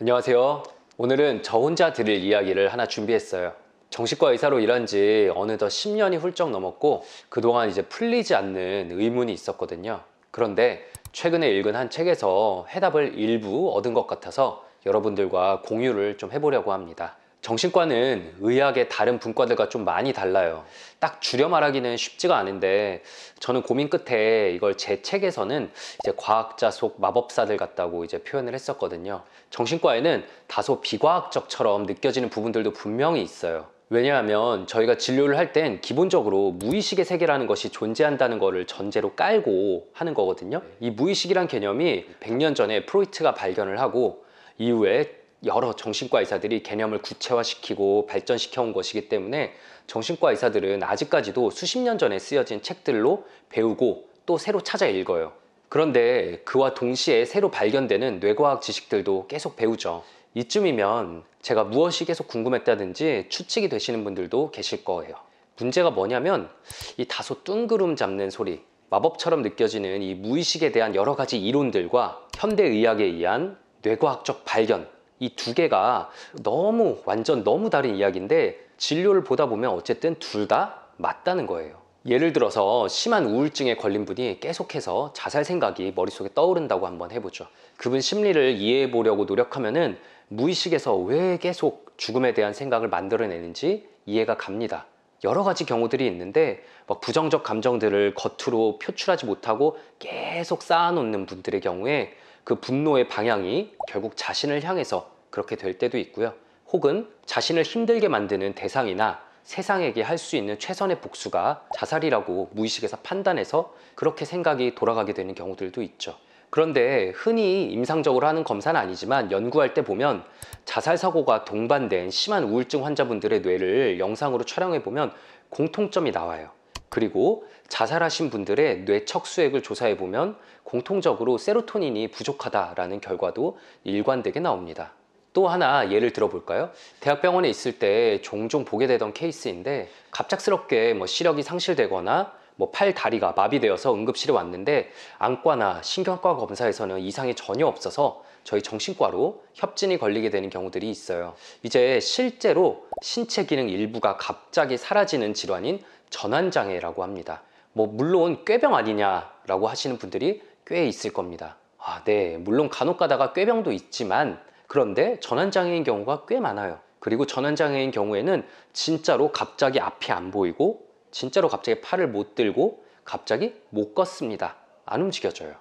안녕하세요. 오늘은 저 혼자 드릴 이야기를 하나 준비했어요. 정신과 의사로 일한 지 어느덧 10년이 훌쩍 넘었고 그동안 이제 풀리지 않는 의문이 있었거든요. 그런데 최근에 읽은 한 책에서 해답을 일부 얻은 것 같아서 여러분들과 공유를 좀 해보려고 합니다. 정신과는 의학의 다른 분과들과 좀 많이 달라요. 딱 줄여 말하기는 쉽지가 않은데 저는 고민 끝에 이걸 제 책에서는 이제 과학자 속 마법사들 같다고 이제 표현을 했었거든요. 정신과에는 다소 비과학적처럼 느껴지는 부분들도 분명히 있어요. 왜냐하면 저희가 진료를 할 땐 기본적으로 무의식의 세계라는 것이 존재한다는 것을 전제로 깔고 하는 거거든요. 이 무의식이란 개념이 100년 전에 프로이트가 발견을 하고 이후에 여러 정신과 의사들이 개념을 구체화시키고 발전시켜 온 것이기 때문에 정신과 의사들은 아직까지도 수십 년 전에 쓰여진 책들로 배우고 또 새로 찾아 읽어요. 그런데 그와 동시에 새로 발견되는 뇌과학 지식들도 계속 배우죠. 이쯤이면 제가 무엇이 계속 궁금했다든지 추측이 되시는 분들도 계실 거예요. 문제가 뭐냐면 이 다소 뚱그름 잡는 소리, 마법처럼 느껴지는 이 무의식에 대한 여러 가지 이론들과 현대의학에 의한 뇌과학적 발견, 이두 개가 너무 완전 너무 다른 이야기인데 진료를 보다 보면 어쨌든 둘 다 맞다는 거예요. 예를 들어서 심한 우울증에 걸린 분이 계속해서 자살 생각이 머릿속에 떠오른다고 한번 해보죠. 그분 심리를 이해해 보려고 노력하면은 무의식에서 왜 계속 죽음에 대한 생각을 만들어내는지 이해가 갑니다. 여러 가지 경우들이 있는데 막 부정적 감정들을 겉으로 표출하지 못하고 계속 쌓아놓는 분들의 경우에 그 분노의 방향이 결국 자신을 향해서 그렇게 될 때도 있고요. 혹은 자신을 힘들게 만드는 대상이나 세상에게 할 수 있는 최선의 복수가 자살이라고 무의식에서 판단해서 그렇게 생각이 돌아가게 되는 경우들도 있죠. 그런데 흔히 임상적으로 하는 검사는 아니지만 연구할 때 보면 자살 사고가 동반된 심한 우울증 환자분들의 뇌를 영상으로 촬영해 보면 공통점이 나와요. 그리고 자살하신 분들의 뇌 척수액을 조사해 보면 공통적으로 세로토닌이 부족하다라는 결과도 일관되게 나옵니다. 또 하나 예를 들어볼까요? 대학병원에 있을 때 종종 보게 되던 케이스인데 갑작스럽게 뭐 시력이 상실되거나 뭐 팔, 다리가 마비되어서 응급실에 왔는데 안과나 신경과 검사에서는 이상이 전혀 없어서 저희 정신과로 협진이 걸리게 되는 경우들이 있어요. 이제 실제로 신체 기능 일부가 갑자기 사라지는 질환인 전환장애라고 합니다. 뭐 물론 꾀병 아니냐라고 하시는 분들이 꽤 있을 겁니다. 아, 네. 물론 간혹 가다가 꾀병도 있지만 그런데 전환장애인 경우가 꽤 많아요. 그리고 전환장애인 경우에는 진짜로 갑자기 앞이 안 보이고 진짜로 갑자기 팔을 못 들고 갑자기 못 걷습니다. 안 움직여져요.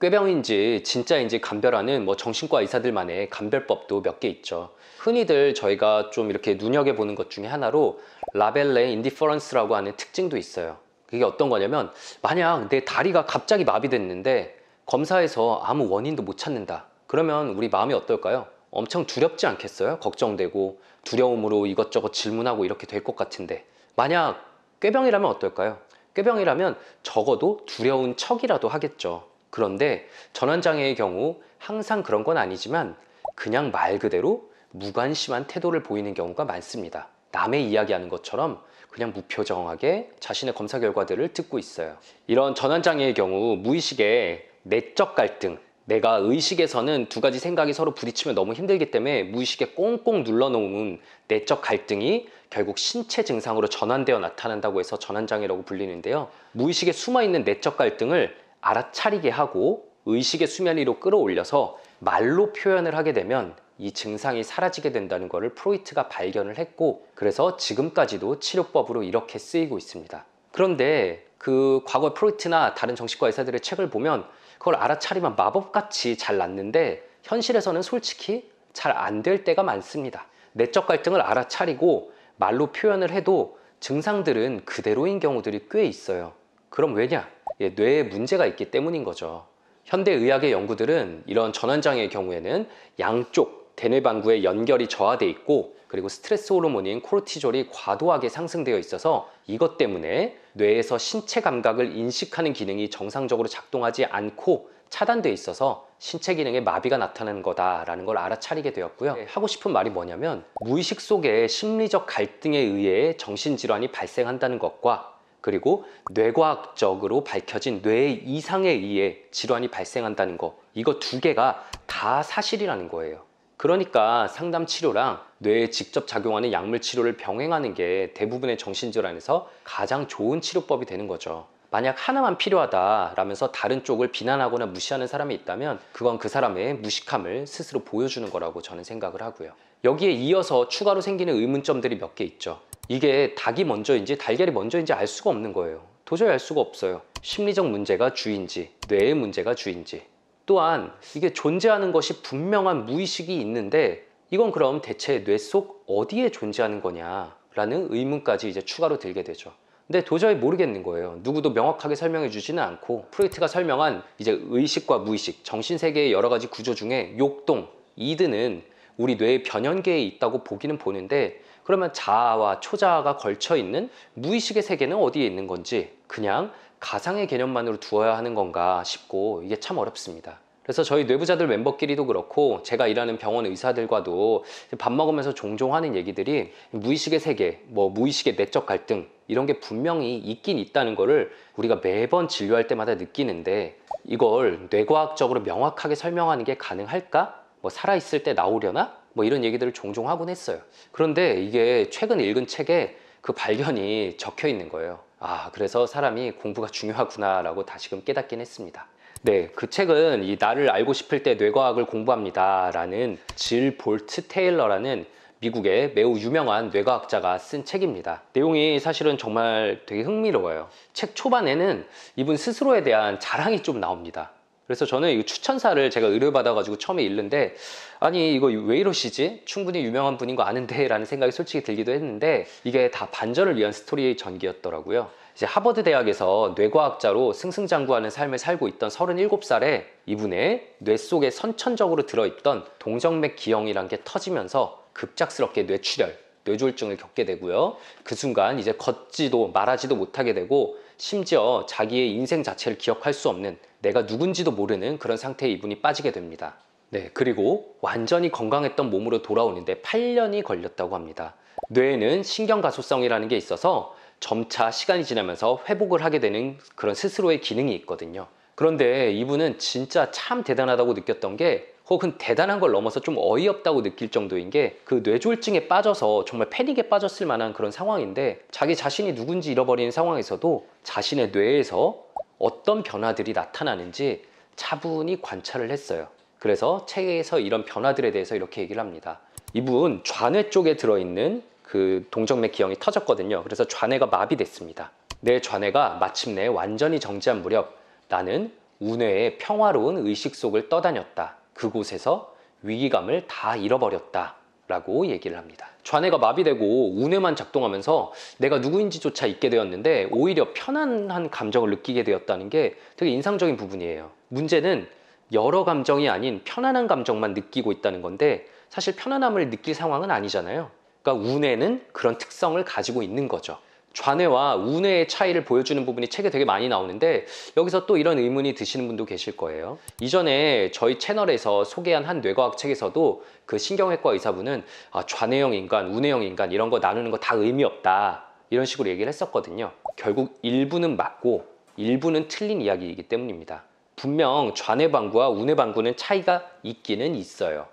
꾀병인지 진짜인지 감별하는 뭐 정신과 의사들만의 감별법도 몇 개 있죠. 흔히들 저희가 좀 이렇게 눈여겨보는 것 중에 하나로 라벨레 인디퍼런스라고 하는 특징도 있어요. 그게 어떤 거냐면 만약 내 다리가 갑자기 마비됐는데 검사에서 아무 원인도 못 찾는다. 그러면 우리 마음이 어떨까요? 엄청 두렵지 않겠어요? 걱정되고 두려움으로 이것저것 질문하고 이렇게 될 것 같은데 만약 꾀병이라면 어떨까요? 꾀병이라면 적어도 두려운 척이라도 하겠죠. 그런데 전환장애의 경우 항상 그런 건 아니지만 그냥 말 그대로 무관심한 태도를 보이는 경우가 많습니다. 남의 이야기하는 것처럼 그냥 무표정하게 자신의 검사 결과들을 듣고 있어요. 이런 전환장애의 경우 무의식의 내적 갈등, 내가 의식에서는 두 가지 생각이 서로 부딪히면 너무 힘들기 때문에 무의식에 꽁꽁 눌러놓은 내적 갈등이 결국 신체 증상으로 전환되어 나타난다고 해서 전환장애라고 불리는데요. 무의식에 숨어있는 내적 갈등을 알아차리게 하고 의식의 수면 위로 끌어올려서 말로 표현을 하게 되면 이 증상이 사라지게 된다는 것을 프로이트가 발견을 했고 그래서 지금까지도 치료법으로 이렇게 쓰이고 있습니다. 그런데 그 과거 프로이트나 다른 정신과 의사들의 책을 보면 그걸 알아차리면 마법같이 잘 났는데 현실에서는 솔직히 잘 안 될 때가 많습니다. 내적 갈등을 알아차리고 말로 표현을 해도 증상들은 그대로인 경우들이 꽤 있어요. 그럼 왜냐? 예, 뇌에 문제가 있기 때문인 거죠. 현대의학의 연구들은 이런 전환장애의 경우에는 양쪽 대뇌반구의 연결이 저하돼 있고 그리고 스트레스 호르몬인 코르티졸이 과도하게 상승되어 있어서 이것 때문에 뇌에서 신체 감각을 인식하는 기능이 정상적으로 작동하지 않고 차단돼 있어서 신체 기능에 마비가 나타나는 거다라는 걸 알아차리게 되었고요. 네, 하고 싶은 말이 뭐냐면 무의식 속에 심리적 갈등에 의해 정신질환이 발생한다는 것과 그리고 뇌과학적으로 밝혀진 뇌 이상에 의해 질환이 발생한다는 거 이거 두 개가 다 사실이라는 거예요. 그러니까 상담 치료랑 뇌에 직접 작용하는 약물 치료를 병행하는 게 대부분의 정신질환에서 가장 좋은 치료법이 되는 거죠. 만약 하나만 필요하다 라면서 다른 쪽을 비난하거나 무시하는 사람이 있다면 그건 그 사람의 무식함을 스스로 보여주는 거라고 저는 생각을 하고요. 여기에 이어서 추가로 생기는 의문점들이 몇 개 있죠. 이게 닭이 먼저인지 달걀이 먼저인지 알 수가 없는 거예요. 도저히 알 수가 없어요. 심리적 문제가 주인지 뇌의 문제가 주인지 또한 이게 존재하는 것이 분명한 무의식이 있는데 이건 그럼 대체 뇌 속 어디에 존재하는 거냐라는 의문까지 이제 추가로 들게 되죠. 근데 도저히 모르겠는 거예요. 누구도 명확하게 설명해 주지는 않고 프로이트가 설명한 이제 의식과 무의식, 정신 세계의 여러 가지 구조 중에 욕동, 이드는 우리 뇌의 변연계에 있다고 보기는 보는데 그러면 자아와 초자아가 걸쳐 있는 무의식의 세계는 어디에 있는 건지 그냥 가상의 개념만으로 두어야 하는 건가 싶고 이게 참 어렵습니다. 그래서 저희 뇌부자들 멤버끼리도 그렇고 제가 일하는 병원 의사들과도 밥 먹으면서 종종 하는 얘기들이 무의식의 세계, 뭐 무의식의 내적 갈등 이런 게 분명히 있긴 있다는 거를 우리가 매번 진료할 때마다 느끼는데 이걸 뇌과학적으로 명확하게 설명하는 게 가능할까? 뭐 살아있을 때 나오려나? 뭐 이런 얘기들을 종종 하곤 했어요. 그런데 이게 최근 읽은 책에 그 발견이 적혀 있는 거예요. 아, 그래서 사람이 공부가 중요하구나라고 다시금 깨닫긴 했습니다. 네, 그 책은 이 나를 알고 싶을 때 뇌과학을 공부합니다라는 질 볼트 테일러라는 미국의 매우 유명한 뇌과학자가 쓴 책입니다. 내용이 사실은 정말 되게 흥미로워요. 책 초반에는 이분 스스로에 대한 자랑이 좀 나옵니다. 그래서 저는 이 추천사를 제가 의뢰받아가지고 처음에 읽는데 아니 이거 왜 이러시지? 충분히 유명한 분인 거 아는데 라는 생각이 솔직히 들기도 했는데 이게 다 반전을 위한 스토리의 전기였더라고요. 이제 하버드 대학에서 뇌과학자로 승승장구하는 삶을 살고 있던 37살에 이분의 뇌 속에 선천적으로 들어있던 동정맥 기형이란 게 터지면서 급작스럽게 뇌출혈, 뇌졸중을 겪게 되고요. 그 순간 이제 걷지도 말하지도 못하게 되고 심지어 자기의 인생 자체를 기억할 수 없는 내가 누군지도 모르는 그런 상태에 이분이 빠지게 됩니다. 네, 그리고 완전히 건강했던 몸으로 돌아오는데 8년이 걸렸다고 합니다. 뇌에는 신경가소성이라는 게 있어서 점차 시간이 지나면서 회복을 하게 되는 그런 스스로의 기능이 있거든요. 그런데 이분은 진짜 참 대단하다고 느꼈던 게 혹은 대단한 걸 넘어서 좀 어이없다고 느낄 정도인 게 그 뇌졸증에 빠져서 정말 패닉에 빠졌을 만한 그런 상황인데 자기 자신이 누군지 잃어버리는 상황에서도 자신의 뇌에서 어떤 변화들이 나타나는지 차분히 관찰을 했어요. 그래서 책에서 이런 변화들에 대해서 이렇게 얘기를 합니다. 이분 좌뇌 쪽에 들어있는 그 동정맥 기형이 터졌거든요. 그래서 좌뇌가 마비됐습니다. 내 좌뇌가 마침내 완전히 정지한 무렵 나는 우뇌의 평화로운 의식 속을 떠다녔다. 그곳에서 위기감을 다 잃어버렸다. 라고 얘기를 합니다. 좌뇌가 마비되고 우뇌만 작동하면서 내가 누구인지조차 잊게 되었는데 오히려 편안한 감정을 느끼게 되었다는 게 되게 인상적인 부분이에요. 문제는 여러 감정이 아닌 편안한 감정만 느끼고 있다는 건데 사실 편안함을 느낄 상황은 아니잖아요. 그러니까 우뇌는 그런 특성을 가지고 있는 거죠. 좌뇌와 우뇌의 차이를 보여주는 부분이 책에 되게 많이 나오는데 여기서 또 이런 의문이 드시는 분도 계실 거예요. 이전에 저희 채널에서 소개한 한 뇌과학 책에서도 그 신경외과 의사분은 아, 좌뇌형 인간, 우뇌형 인간 이런 거 나누는 거 다 의미 없다 이런 식으로 얘기를 했었거든요. 결국 일부는 맞고 일부는 틀린 이야기이기 때문입니다. 분명 좌뇌방구와 우뇌방구는 차이가 있기는 있어요.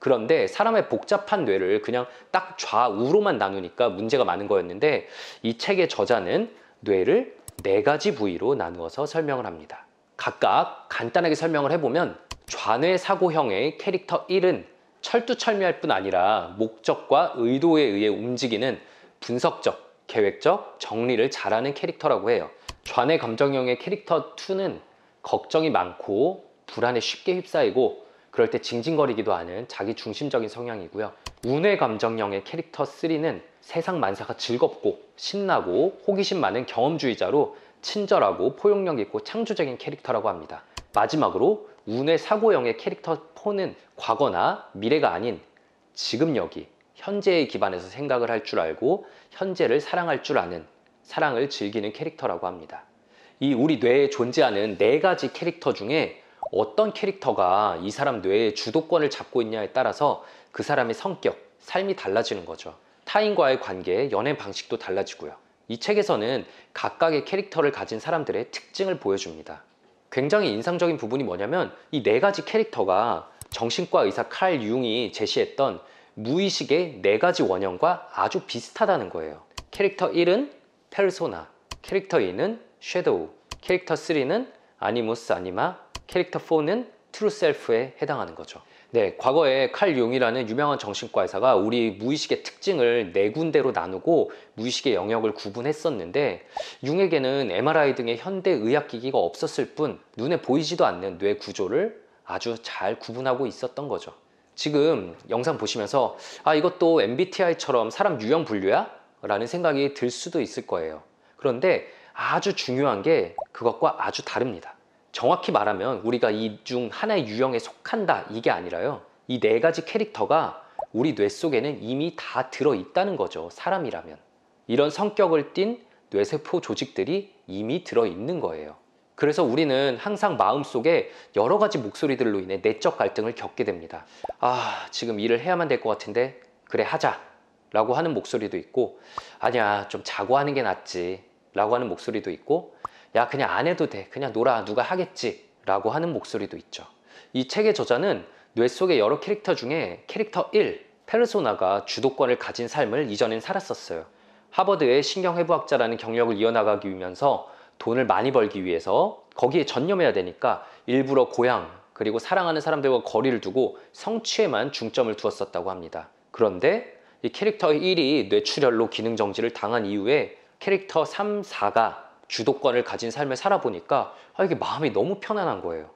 그런데 사람의 복잡한 뇌를 그냥 딱 좌우로만 나누니까 문제가 많은 거였는데 이 책의 저자는 뇌를 네 가지 부위로 나누어서 설명을 합니다. 각각 간단하게 설명을 해보면 좌뇌 사고형의 캐릭터 1은 철두철미할 뿐 아니라 목적과 의도에 의해 움직이는 분석적, 계획적, 정리를 잘하는 캐릭터라고 해요. 좌뇌 감정형의 캐릭터 2는 걱정이 많고 불안에 쉽게 휩싸이고 그럴 때 징징거리기도 하는 자기 중심적인 성향이고요. 운의 감정형의 캐릭터 3는 세상 만사가 즐겁고 신나고 호기심 많은 경험주의자로 친절하고 포용력 있고 창조적인 캐릭터라고 합니다. 마지막으로 운의 사고형의 캐릭터 4는 과거나 미래가 아닌 지금 여기 현재의 기반에서 생각을 할 줄 알고 현재를 사랑할 줄 아는 사랑을 즐기는 캐릭터라고 합니다. 이 우리 뇌에 존재하는 네 가지 캐릭터 중에 어떤 캐릭터가 이 사람 뇌의 주도권을 잡고 있냐에 따라서 그 사람의 성격, 삶이 달라지는 거죠. 타인과의 관계, 연애 방식도 달라지고요. 이 책에서는 각각의 캐릭터를 가진 사람들의 특징을 보여줍니다. 굉장히 인상적인 부분이 뭐냐면 이 네 가지 캐릭터가 정신과 의사 칼 융이 제시했던 무의식의 네 가지 원형과 아주 비슷하다는 거예요. 캐릭터 1은 페르소나, 캐릭터 2는 섀도우, 캐릭터 3는 아니모스 아니마, 캐릭터 4는 트루 셀프에 해당하는 거죠. 네, 과거에 칼 용이라는 유명한 정신과 의사가 우리 무의식의 특징을 네 군데로 나누고 무의식의 영역을 구분했었는데 융에게는 MRI 등의 현대 의학 기기가 없었을 뿐 눈에 보이지도 않는 뇌 구조를 아주 잘 구분하고 있었던 거죠. 지금 영상 보시면서 아 이것도 MBTI처럼 사람 유형 분류야? 라는 생각이 들 수도 있을 거예요. 그런데 아주 중요한 게 그것과 아주 다릅니다. 정확히 말하면 우리가 이 중 하나의 유형에 속한다 이게 아니라요. 이 네 가지 캐릭터가 우리 뇌 속에는 이미 다 들어있다는 거죠. 사람이라면. 이런 성격을 띤 뇌세포 조직들이 이미 들어있는 거예요. 그래서 우리는 항상 마음속에 여러 가지 목소리들로 인해 내적 갈등을 겪게 됩니다. 아, 지금 일을 해야만 될 것 같은데, 그래, 하자. 라고 하는 목소리도 있고, 아니야, 좀 자고 하는 게 낫지. 라고 하는 목소리도 있고, 야 그냥 안 해도 돼 그냥 놀아 누가 하겠지 라고 하는 목소리도 있죠 이 책의 저자는 뇌 속의 여러 캐릭터 중에 캐릭터 1 페르소나가 주도권을 가진 삶을 이전엔 살았었어요 하버드의 신경해부학자라는 경력을 이어나가기 위해서 돈을 많이 벌기 위해서 거기에 전념해야 되니까 일부러 고향 그리고 사랑하는 사람들과 거리를 두고 성취에만 중점을 두었었다고 합니다. 그런데 이 캐릭터 1이 뇌출혈로 기능정지를 당한 이후에 캐릭터 3, 4가 주도권을 가진 삶을 살아보니까 아, 이게 마음이 너무 편안한 거예요.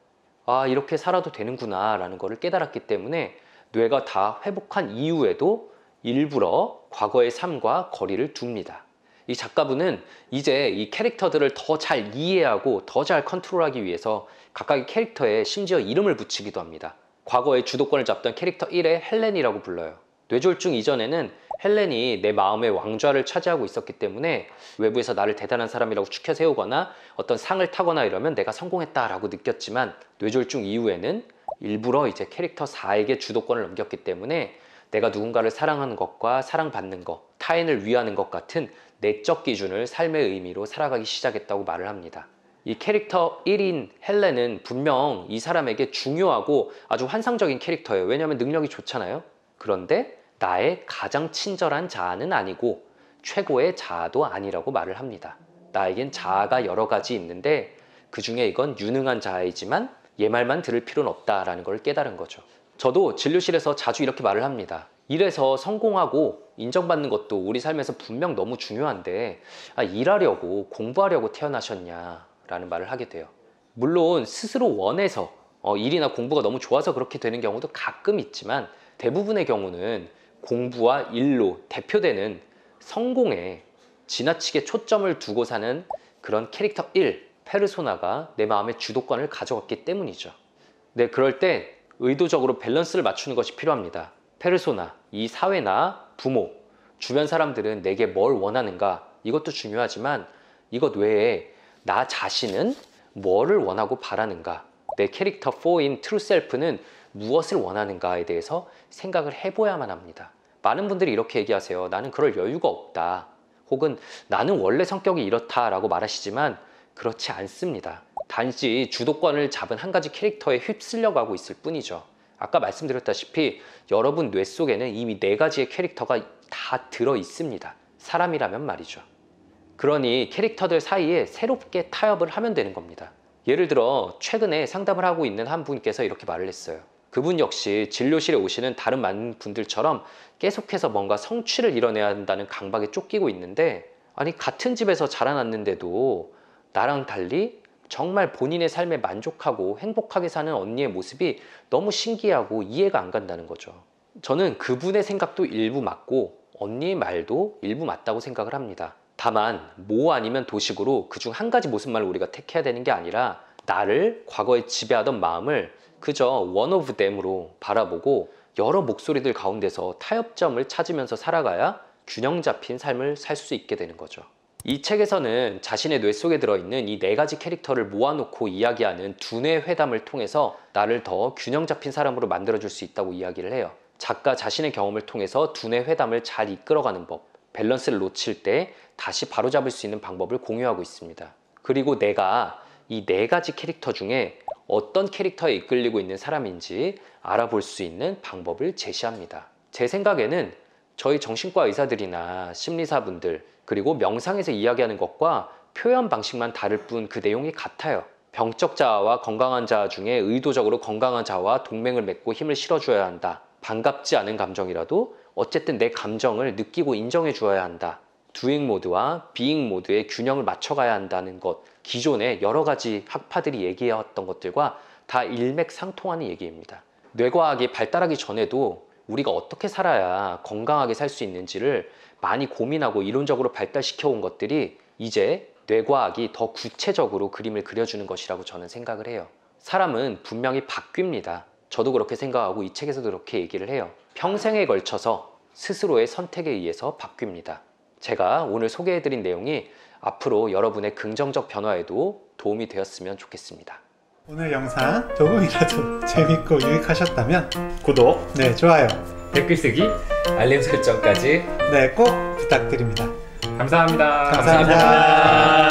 아, 이렇게 살아도 되는구나 라는 것을 깨달았기 때문에 뇌가 다 회복한 이후에도 일부러 과거의 삶과 거리를 둡니다. 이 작가분은 이제 이 캐릭터들을 더 잘 이해하고 더 잘 컨트롤하기 위해서 각각의 캐릭터에 심지어 이름을 붙이기도 합니다. 과거에 주도권을 잡던 캐릭터 1의 헬렌이라고 불러요. 뇌졸중 이전에는 헬렌이 내 마음의 왕좌를 차지하고 있었기 때문에 외부에서 나를 대단한 사람이라고 추켜 세우거나 어떤 상을 타거나 이러면 내가 성공했다라고 느꼈지만 뇌졸중 이후에는 일부러 이제 캐릭터 4에게 주도권을 넘겼기 때문에 내가 누군가를 사랑하는 것과 사랑받는 것, 타인을 위하는 것 같은 내적 기준을 삶의 의미로 살아가기 시작했다고 말을 합니다. 이 캐릭터 1인 헬렌은 분명 이 사람에게 중요하고 아주 환상적인 캐릭터예요. 왜냐하면 능력이 좋잖아요. 그런데 나의 가장 친절한 자아는 아니고 최고의 자아도 아니라고 말을 합니다. 나에겐 자아가 여러 가지 있는데 그 중에 이건 유능한 자아이지만 얘 말만 들을 필요는 없다라는 걸 깨달은 거죠. 저도 진료실에서 자주 이렇게 말을 합니다. 일에서 성공하고 인정받는 것도 우리 삶에서 분명 너무 중요한데 아, 일하려고 공부하려고 태어나셨냐 라는 말을 하게 돼요. 물론 스스로 원해서 어, 일이나 공부가 너무 좋아서 그렇게 되는 경우도 가끔 있지만 대부분의 경우는 공부와 일로 대표되는 성공에 지나치게 초점을 두고 사는 그런 캐릭터 1, 페르소나가 내 마음의 주도권을 가져갔기 때문이죠. 네, 그럴 때 의도적으로 밸런스를 맞추는 것이 필요합니다. 페르소나, 이 사회나 부모, 주변 사람들은 내게 뭘 원하는가 이것도 중요하지만 이것 외에 나 자신은 뭐를 원하고 바라는가 내 캐릭터 4인 트루 셀프는 무엇을 원하는가에 대해서 생각을 해보야만 합니다. 많은 분들이 이렇게 얘기하세요. 나는 그럴 여유가 없다. 혹은 나는 원래 성격이 이렇다라고 말하시지만 그렇지 않습니다. 단지 주도권을 잡은 한 가지 캐릭터에 휩쓸려 가고 있을 뿐이죠. 아까 말씀드렸다시피 여러분 뇌 속에는 이미 네 가지의 캐릭터가 다 들어 있습니다. 사람이라면 말이죠. 그러니 캐릭터들 사이에 새롭게 타협을 하면 되는 겁니다. 예를 들어 최근에 상담을 하고 있는 한 분께서 이렇게 말을 했어요. 그분 역시 진료실에 오시는 다른 많은 분들처럼 계속해서 뭔가 성취를 이뤄내야 한다는 강박에 쫓기고 있는데 아니 같은 집에서 자라났는데도 나랑 달리 정말 본인의 삶에 만족하고 행복하게 사는 언니의 모습이 너무 신기하고 이해가 안 간다는 거죠. 저는 그분의 생각도 일부 맞고 언니의 말도 일부 맞다고 생각을 합니다. 다만 모 아니면 도식으로 그 중 한 가지 모습만을 우리가 택해야 되는 게 아니라 나를 과거에 지배하던 마음을 그저 원 오브 댐으로 바라보고 여러 목소리들 가운데서 타협점을 찾으면서 살아가야 균형 잡힌 삶을 살 수 있게 되는 거죠. 이 책에서는 자신의 뇌 속에 들어있는 이 네 가지 캐릭터를 모아놓고 이야기하는 두뇌 회담을 통해서 나를 더 균형 잡힌 사람으로 만들어줄 수 있다고 이야기를 해요. 작가 자신의 경험을 통해서 두뇌 회담을 잘 이끌어가는 법, 밸런스를 놓칠 때 다시 바로잡을 수 있는 방법을 공유하고 있습니다. 그리고 내가 이 네 가지 캐릭터 중에 어떤 캐릭터에 이끌리고 있는 사람인지 알아볼 수 있는 방법을 제시합니다. 제 생각에는 저희 정신과 의사들이나 심리사분들 그리고 명상에서 이야기하는 것과 표현 방식만 다를 뿐 그 내용이 같아요. 병적 자아와 건강한 자아 중에 의도적으로 건강한 자아와 동맹을 맺고 힘을 실어줘야 한다. 반갑지 않은 감정이라도 어쨌든 내 감정을 느끼고 인정해 주어야 한다. doing 모드와 being 모드의 균형을 맞춰가야 한다는 것 기존의 여러 가지 학파들이 얘기해왔던 것들과 다 일맥상통하는 얘기입니다. 뇌과학이 발달하기 전에도 우리가 어떻게 살아야 건강하게 살 수 있는지를 많이 고민하고 이론적으로 발달시켜 온 것들이 이제 뇌과학이 더 구체적으로 그림을 그려주는 것이라고 저는 생각을 해요. 사람은 분명히 바뀝니다. 저도 그렇게 생각하고 이 책에서도 그렇게 얘기를 해요. 평생에 걸쳐서 스스로의 선택에 의해서 바뀝니다. 제가 오늘 소개해드린 내용이 앞으로 여러분의 긍정적 변화에도 도움이 되었으면 좋겠습니다. 오늘 영상 조금이라도 재밌고 유익하셨다면 구독, 네 좋아요, 댓글 쓰기, 알림 설정까지 네꼭 부탁드립니다. 감사합니다. 감사합니다. 감사합니다.